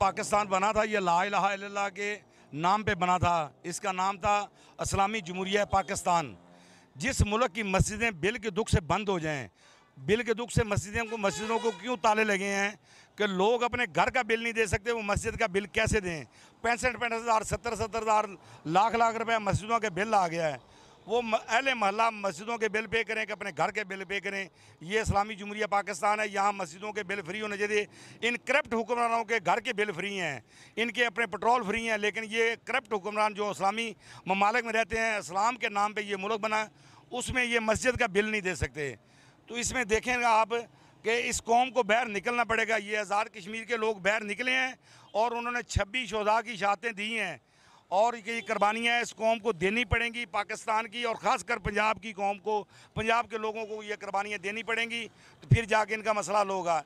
पाकिस्तान बना था ये ला इला के नाम पे बना था इसका नाम था इस्लामी जमहूरिया पाकिस्तान जिस मुल्क की मस्जिदें बिल के दुख से बंद हो जाएं बिल के दुख से मस्जिदों को मस्जिदों को क्यों ताले लगे हैं कि लोग अपने घर का बिल नहीं दे सकते वो मस्जिद का बिल कैसे दें पैंसठ पैंसठ हज़ार सत्तर सत्तर हज़ार लाख लाख रुपए मस्जिदों के बिल आ गया है वो अहल महल्ला मस्जिदों के बिल पे करें कि अपने घर के बिल पे करें ये इस्लामी जमहूरिया पाकिस्तान है यहाँ मस्जिदों के बिल फ्री होने चाहिए इन करप्ट हुक्मरानों के घर के बिल फ्री हैं इनके अपने पेट्रोल फ्री हैं लेकिन ये करप्ट हुक्मरान जो इस्लामी ममालिक में रहते हैं इस्लाम के नाम पर ये मुल्क बना उसमें ये मस्जिद का बिल नहीं दे सकते तो इसमें देखेंगे आप कि इस कौम को बाहर निकलना पड़ेगा ये आज़ाद कश्मीर के लोग बाहर निकले हैं और उन्होंने छब्बीस शहदा की शहादतें दी हैं और ये कुर्बानियाँ इस कौम को देनी पड़ेंगी पाकिस्तान की और ख़ासकर पंजाब की कौम को पंजाब के लोगों को ये कुर्बानियाँ देनी पड़ेंगी तो फिर जाके इनका मसला लोगा